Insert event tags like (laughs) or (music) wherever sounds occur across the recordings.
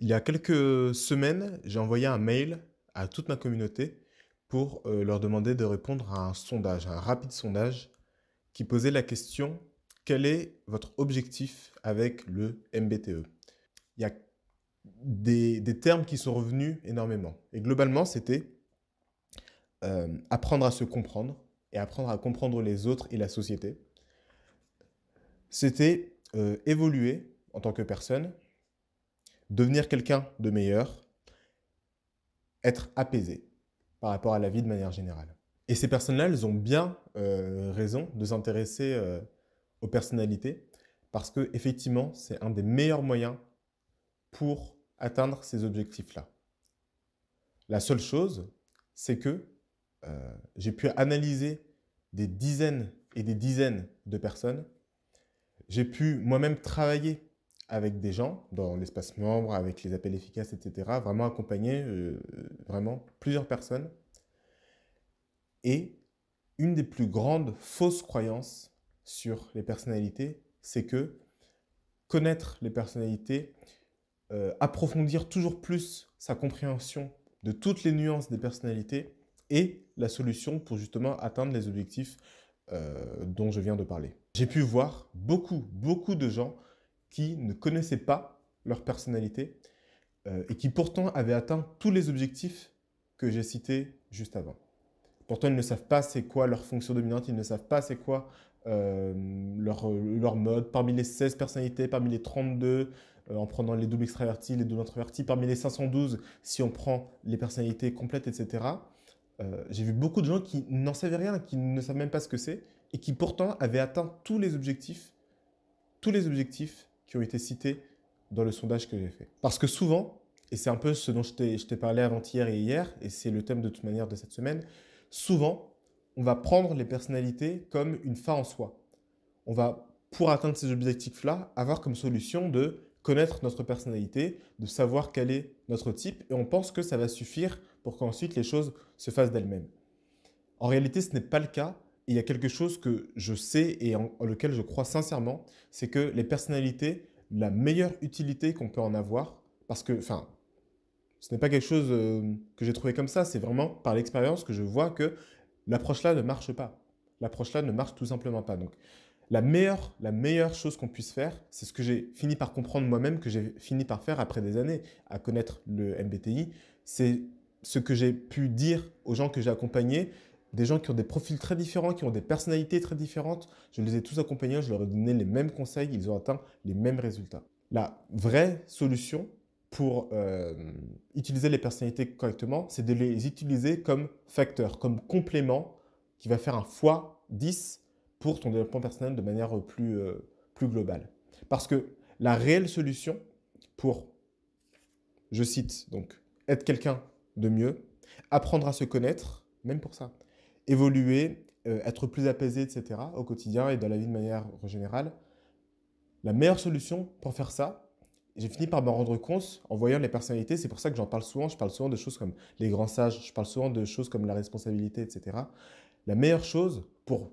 Il y a quelques semaines, j'ai envoyé un mail à toute ma communauté pour euh, leur demander de répondre à un sondage, un rapide sondage qui posait la question quel est votre objectif avec le MBTE Il y a des, termes qui sont revenus énormément. Et globalement, c'était euh, apprendre à se comprendre et apprendre à comprendre les autres et la société. C'était euh, évoluer en tant que personne, devenir quelqu'un de meilleur, être apaisé par rapport à la vie de manière générale. Et ces personnes-là, elles ont bien euh, raison de s'intéresser euh, aux personnalités parce que effectivement, c'est un des meilleurs moyens pour atteindre ces objectifs-là. La seule chose, c'est que euh, j'ai pu analyser des dizaines et des dizaines de personnes. J'ai pu moi-même travailler avec des gens dans l'espace membre, avec les appels efficaces, etc. Vraiment accompagner euh, vraiment plusieurs personnes. Et une des plus grandes fausses croyances sur les personnalités, c'est que connaître les personnalités, euh, approfondir toujours plus sa compréhension de toutes les nuances des personnalités est la solution pour justement atteindre les objectifs euh, dont je viens de parler. J'ai pu voir beaucoup, beaucoup de gens qui ne connaissaient pas leur personnalité euh, et qui pourtant avaient atteint tous les objectifs que j'ai cités juste avant. Pourtant, ils ne savent pas c'est quoi leur fonction dominante, ils ne savent pas c'est quoi euh, leur, leur, mode. Parmi les 16 personnalités, parmi les 32, euh, en prenant les doubles extravertis, les doubles introvertis, parmi les 512, si on prend les personnalités complètes, etc. j'ai vu beaucoup de gens qui n'en savaient rien, qui ne savent même pas ce que c'est, et qui pourtant avaient atteint tous les objectifs, tous les objectifs qui ont été cités dans le sondage que j'ai fait. Parce que souvent, et c'est un peu ce dont je t'ai parlé avant-hier et hier, et c'est le thème de toute manière de cette semaine, souvent, on va prendre les personnalités comme une fin en soi. On va, pour atteindre ces objectifs-là, avoir comme solution de connaître notre personnalité, de savoir quel est notre type, et on pense que ça va suffire pour qu'ensuite les choses se fassent d'elles-mêmes. En réalité, ce n'est pas le cas, il y a quelque chose que je sais et en, lequel je crois sincèrement, c'est que les personnalités, la meilleure utilité qu'on peut en avoir, parce que, enfin, ce n'est pas quelque chose euh, que j'ai trouvé comme ça, c'est vraiment par l'expérience que je vois que l'approche-là ne marche pas. L'approche-là ne marche tout simplement pas. Donc, la meilleure, la meilleure chose qu'on puisse faire, c'est ce que j'ai fini par comprendre moi-même, que j'ai fini par faire après des années à connaître le MBTI, c'est ce que j'ai pu dire aux gens que j'ai accompagnés, des gens qui ont des profils très différents, qui ont des personnalités très différentes. Je les ai tous accompagnés, je leur ai donné les mêmes conseils, ils ont atteint les mêmes résultats. La vraie solution pour euh, utiliser les personnalités correctement, c'est de les utiliser comme facteur, comme complément qui va faire un fois 10 pour ton développement personnel de manière plus, euh, plus globale. Parce que la réelle solution pour, je cite donc, être quelqu'un de mieux, apprendre à se connaître, même pour ça, évoluer, euh, être plus apaisé, etc., au quotidien et dans la vie de manière générale. La meilleure solution pour faire ça, j'ai fini par m'en rendre compte en voyant les personnalités, c'est pour ça que j'en parle souvent, je parle souvent de choses comme les grands sages, je parle souvent de choses comme la responsabilité, etc. La meilleure chose pour,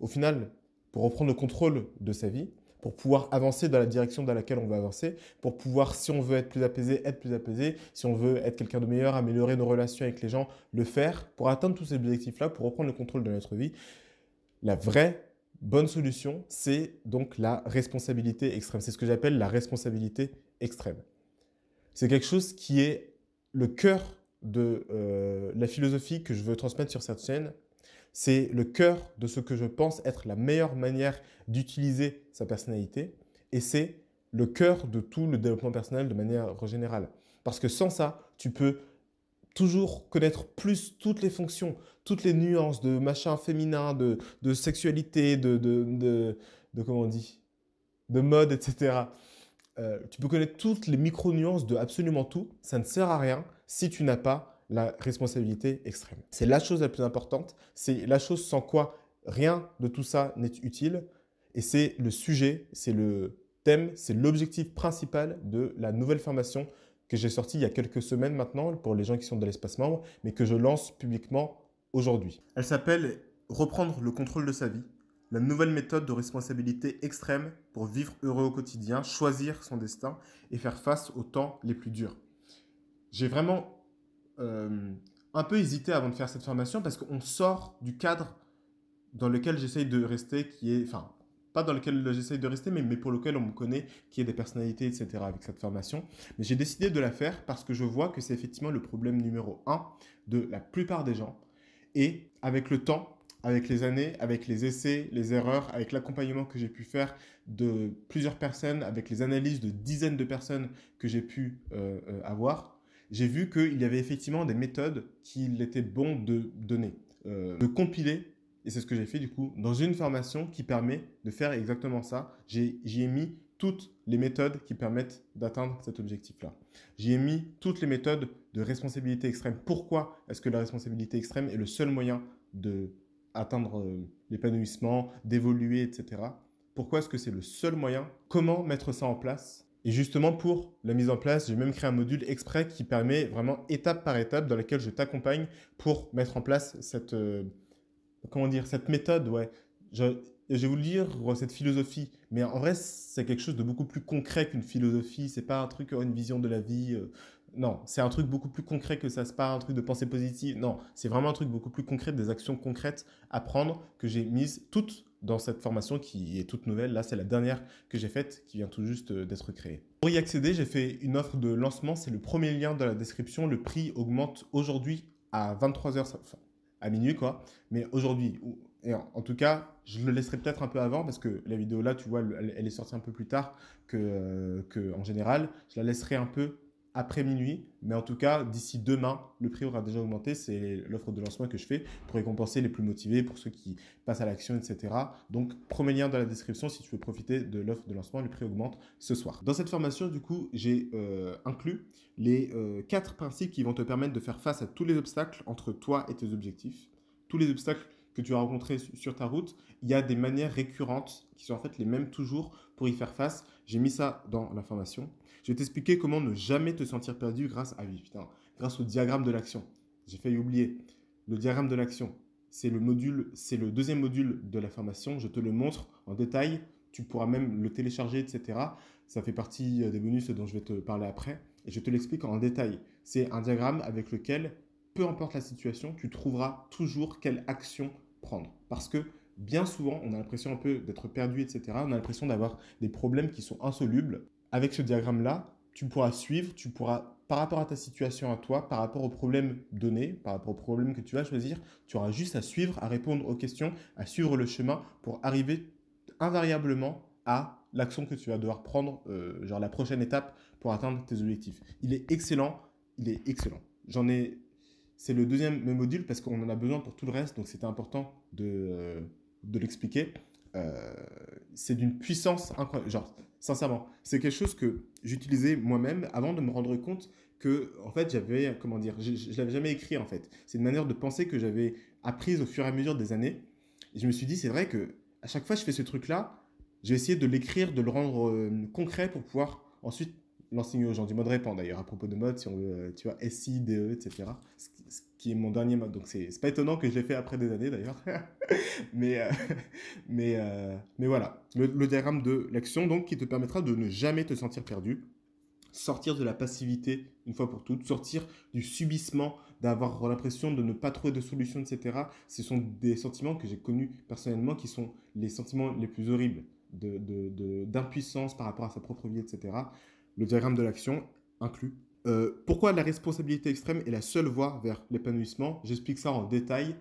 au final, pour reprendre le contrôle de sa vie, pour pouvoir avancer dans la direction dans laquelle on veut avancer, pour pouvoir, si on veut être plus apaisé, être plus apaisé, si on veut être quelqu'un de meilleur, améliorer nos relations avec les gens, le faire, pour atteindre tous ces objectifs-là, pour reprendre le contrôle de notre vie. La vraie bonne solution, c'est donc la responsabilité extrême. C'est ce que j'appelle la responsabilité extrême. C'est quelque chose qui est le cœur de euh, la philosophie que je veux transmettre sur cette chaîne, c'est le cœur de ce que je pense être la meilleure manière d'utiliser sa personnalité et c'est le cœur de tout le développement personnel de manière générale. Parce que sans ça, tu peux toujours connaître plus toutes les fonctions, toutes les nuances de machin féminin, de, sexualité, de, comment on dit, de mode, etc. Euh, tu peux connaître toutes les micro-nuances de absolument tout. Ça ne sert à rien si tu n'as pas la responsabilité extrême. C'est la chose la plus importante, c'est la chose sans quoi rien de tout ça n'est utile, et c'est le sujet, c'est le thème, c'est l'objectif principal de la nouvelle formation que j'ai sortie il y a quelques semaines maintenant pour les gens qui sont de l'espace membre, mais que je lance publiquement aujourd'hui. Elle s'appelle Reprendre le contrôle de sa vie, la nouvelle méthode de responsabilité extrême pour vivre heureux au quotidien, choisir son destin et faire face aux temps les plus durs. J'ai vraiment euh, un peu hésité avant de faire cette formation parce qu'on sort du cadre dans lequel j'essaye de rester, qui est, enfin, pas dans lequel j'essaye de rester, mais, pour lequel on me connaît, qui est des personnalités, etc. avec cette formation. Mais j'ai décidé de la faire parce que je vois que c'est effectivement le problème numéro un de la plupart des gens. Et avec le temps, avec les années, avec les essais, les erreurs, avec l'accompagnement que j'ai pu faire de plusieurs personnes, avec les analyses de dizaines de personnes que j'ai pu euh, euh, avoir, j'ai vu qu'il y avait effectivement des méthodes qu'il était bon de donner, euh, de compiler. Et c'est ce que j'ai fait du coup dans une formation qui permet de faire exactement ça. J'y ai, mis toutes les méthodes qui permettent d'atteindre cet objectif-là. J'y ai mis toutes les méthodes de responsabilité extrême. Pourquoi est-ce que la responsabilité extrême est le seul moyen de atteindre euh, l'épanouissement, d'évoluer, etc. Pourquoi est-ce que c'est le seul moyen Comment mettre ça en place et justement, pour la mise en place, j'ai même créé un module exprès qui permet vraiment étape par étape dans laquelle je t'accompagne pour mettre en place cette, euh, comment dire, cette méthode. Ouais. Je, vais vous le dire, cette philosophie. Mais en vrai, c'est quelque chose de beaucoup plus concret qu'une philosophie. C'est pas un truc, une vision de la vie, euh, non, c'est un truc beaucoup plus concret que ça, se pas un truc de pensée positive. Non, c'est vraiment un truc beaucoup plus concret, des actions concrètes à prendre que j'ai mises toutes dans cette formation qui est toute nouvelle. Là, c'est la dernière que j'ai faite qui vient tout juste euh, d'être créée. Pour y accéder, j'ai fait une offre de lancement. C'est le premier lien dans la description. Le prix augmente aujourd'hui à 23h, à minuit quoi. Mais aujourd'hui, en, tout cas, je le laisserai peut-être un peu avant parce que la vidéo là, tu vois, elle, est sortie un peu plus tard que, euh, que en général. Je la laisserai un peu après minuit. Mais en tout cas, d'ici demain, le prix aura déjà augmenté. C'est l'offre de lancement que je fais pour récompenser les plus motivés, pour ceux qui passent à l'action, etc. Donc, premier lien dans la description si tu veux profiter de l'offre de lancement. Le prix augmente ce soir. Dans cette formation, du coup, j'ai euh, inclus les euh, quatre principes qui vont te permettre de faire face à tous les obstacles entre toi et tes objectifs. Tous les obstacles que tu as rencontrés sur ta route, il y a des manières récurrentes qui sont en fait les mêmes toujours pour y faire face. J'ai mis ça dans la formation. Je vais t'expliquer comment ne jamais te sentir perdu grâce à grâce au diagramme de l'action. J'ai failli oublier. Le diagramme de l'action, c'est le module, c'est le deuxième module de la formation. Je te le montre en détail. Tu pourras même le télécharger, etc. Ça fait partie euh, des bonus dont je vais te parler après. Et je te l'explique en détail. C'est un diagramme avec lequel, peu importe la situation, tu trouveras toujours quelle action prendre. Parce que bien souvent, on a l'impression un peu d'être perdu, etc. On a l'impression d'avoir des problèmes qui sont insolubles avec ce diagramme-là, tu pourras suivre, tu pourras, par rapport à ta situation à toi, par rapport au problème donné, par rapport au problème que tu vas choisir, tu auras juste à suivre, à répondre aux questions, à suivre le chemin pour arriver invariablement à l'action que tu vas devoir prendre, euh, genre la prochaine étape pour atteindre tes objectifs. Il est excellent, il est excellent. J'en ai, c'est le deuxième module parce qu'on en a besoin pour tout le reste, donc c'était important de, euh, l'expliquer. Euh, c'est d'une puissance incroyable. Genre, Sincèrement, c'est quelque chose que j'utilisais moi-même avant de me rendre compte que, en fait, j'avais, comment dire, je, ne l'avais jamais écrit en fait. C'est une manière de penser que j'avais apprise au fur et à mesure des années. je me suis dit, c'est vrai que à chaque fois que je fais ce truc-là, j'ai essayé de l'écrire, de le rendre euh, concret pour pouvoir ensuite l'enseigner aux du mode répand d'ailleurs, à propos de mode, si on veut, euh, tu vois, s i e, etc. Ce qui, ce qui est mon dernier mode. Donc c'est pas étonnant que je l'ai fait après des années d'ailleurs. (laughs) mais, euh, (laughs) mais, euh, mais voilà, le, diagramme de l'action, donc, qui te permettra de ne jamais te sentir perdu, sortir de la passivité une fois pour toutes, sortir du subissement, d'avoir l'impression de ne pas trouver de solution, etc. Ce sont des sentiments que j'ai connus personnellement qui sont les sentiments les plus horribles d'impuissance de, d'impuissance par rapport à sa propre vie, etc. Le diagramme de l'action inclut. Euh, pourquoi la responsabilité extrême est la seule voie vers l'épanouissement J'explique ça en détail.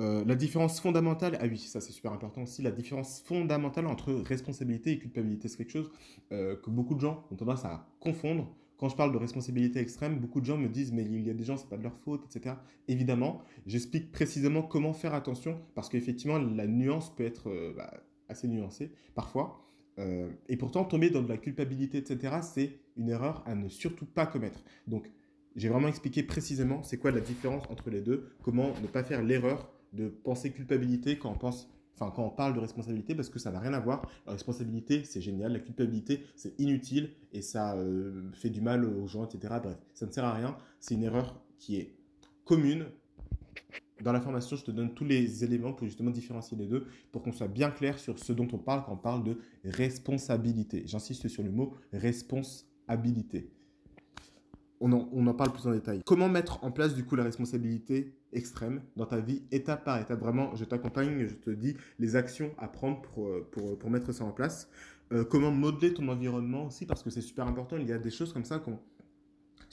Euh, la différence fondamentale, ah oui, ça c'est super important aussi, la différence fondamentale entre responsabilité et culpabilité, c'est quelque chose euh, que beaucoup de gens ont tendance à confondre. Quand je parle de responsabilité extrême, beaucoup de gens me disent mais il y a des gens, c'est pas de leur faute, etc. Évidemment, j'explique précisément comment faire attention parce qu'effectivement la nuance peut être bah, assez nuancée parfois. Euh, et pourtant, tomber dans de la culpabilité, etc., c'est une erreur à ne surtout pas commettre. Donc, j'ai vraiment expliqué précisément c'est quoi la différence entre les deux, comment ne pas faire l'erreur de penser culpabilité quand on pense quand on parle de responsabilité parce que ça n'a rien à voir. La responsabilité c'est génial, la culpabilité c'est inutile et ça euh, fait du mal aux gens, etc. Bref, ça ne sert à rien. C'est une erreur qui est commune dans la formation, je te donne tous les éléments pour justement différencier les deux, pour qu'on soit bien clair sur ce dont on parle quand on parle de responsabilité. J'insiste sur le mot responsabilité. On en, parle plus en détail. Comment mettre en place du coup la responsabilité extrême dans ta vie étape par étape Vraiment, je t'accompagne, je te dis les actions à prendre pour, euh, mettre ça en place. Euh, comment modeler ton environnement aussi parce que c'est super important. Il y a des choses comme ça qu'on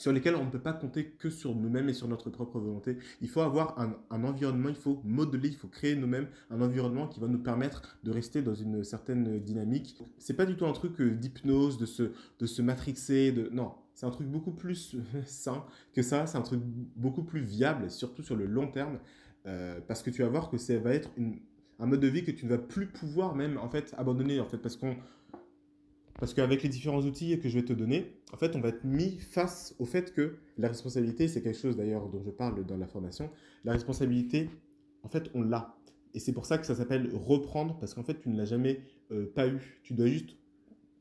sur lesquels on ne peut pas compter que sur nous-mêmes et sur notre propre volonté. Il faut avoir un, environnement, il faut modeler, il faut créer nous-mêmes un environnement qui va nous permettre de rester dans une certaine dynamique. C'est pas du tout un truc euh, d'hypnose, de se, de se matrixer, de... Non, c'est un truc beaucoup plus (laughs) sain que ça, c'est un truc beaucoup plus viable, surtout sur le long terme, euh, parce que tu vas voir que ça va être un mode de vie que tu ne vas plus pouvoir même en fait abandonner en fait parce qu'on parce qu'avec les différents outils que je vais te donner, en fait, on va être mis face au fait que la responsabilité, c'est quelque chose d'ailleurs dont je parle dans la formation. La responsabilité, en fait, on l'a. Et c'est pour ça que ça s'appelle reprendre, parce qu'en fait, tu ne l'as jamais euh, pas eu. Tu dois juste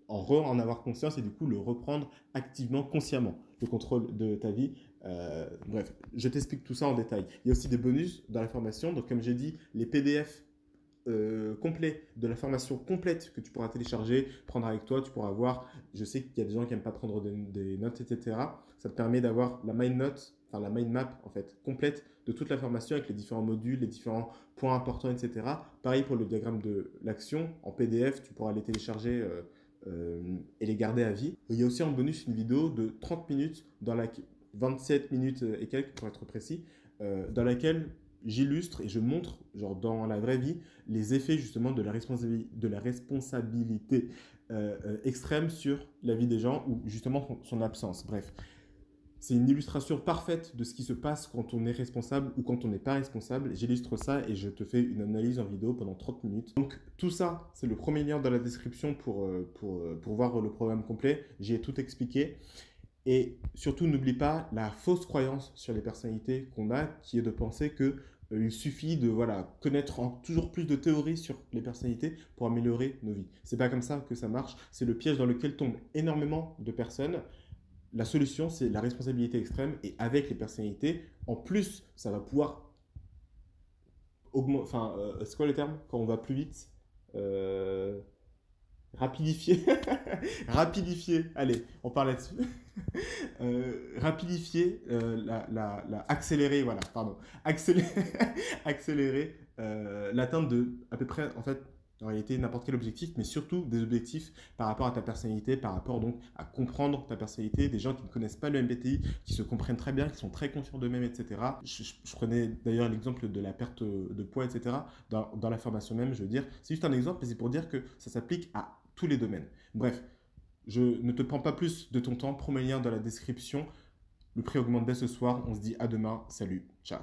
en en avoir conscience et du coup le reprendre activement, consciemment, le contrôle de ta vie. Euh, bref, je t'explique tout ça en détail. Il y a aussi des bonus dans la formation. Donc, comme j'ai dit, les PDF euh, complet, de la formation complète que tu pourras télécharger, prendre avec toi, tu pourras voir. Je sais qu'il y a des gens qui n'aiment pas prendre des notes, etc. Ça te permet d'avoir la mind note, enfin la mind map en fait, complète de toute la formation avec les différents modules, les différents points importants, etc. Pareil pour le diagramme de l'action, en PDF, tu pourras les télécharger. Euh, euh, et les garder à vie. Il y a aussi en bonus une vidéo de 30 minutes, dans la... 27 minutes et quelques pour être précis, dans laquelle j'illustre et je montre, genre dans la vraie vie, les effets justement de la, responsabilité, de la responsabilité euh, euh, extrême sur la vie des gens ou justement son, absence. Bref, c'est une illustration parfaite de ce qui se passe quand on est responsable ou quand on n'est pas responsable. J'illustre ça et je te fais une analyse en vidéo pendant 30 minutes. Donc tout ça, c'est le premier lien dans la description pour, euh, pour, pour voir le programme complet. J'y ai tout expliqué. Et surtout, n'oublie pas la fausse croyance sur les personnalités qu'on a, qui est de penser que euh, il suffit de voilà, connaître toujours plus de théories sur les personnalités pour améliorer nos vies. C'est pas comme ça que ça marche, c'est le piège dans lequel tombent énormément de personnes. La solution, c'est la responsabilité extrême et avec les personnalités, en plus, ça va pouvoir augmenter. Enfin, euh, c'est quoi le terme Quand on va plus vite euh, Rapidifier (laughs) Rapidifier Allez, on parle là-dessus. (laughs) Euh, rapidifier, euh, la, la, accélérer, voilà, pardon, (laughs) accélérer, accélérer euh, l'atteinte de à peu près, en fait, en réalité, n'importe quel objectif, mais surtout des objectifs par rapport à ta personnalité, par rapport donc à comprendre ta personnalité, des gens qui ne connaissent pas le MBTI, qui se comprennent très bien, qui sont très conscients d'eux-mêmes, etc. Je, prenais d'ailleurs l'exemple de la perte de poids, etc. Dans, dans la formation même, je veux dire, c'est juste un exemple, mais c'est pour dire que ça s'applique à tous les domaines. Bref, je ne te prends pas plus de ton temps, promets lien dans la description. Le prix augmente dès ce soir. On se dit à demain. Salut. Ciao.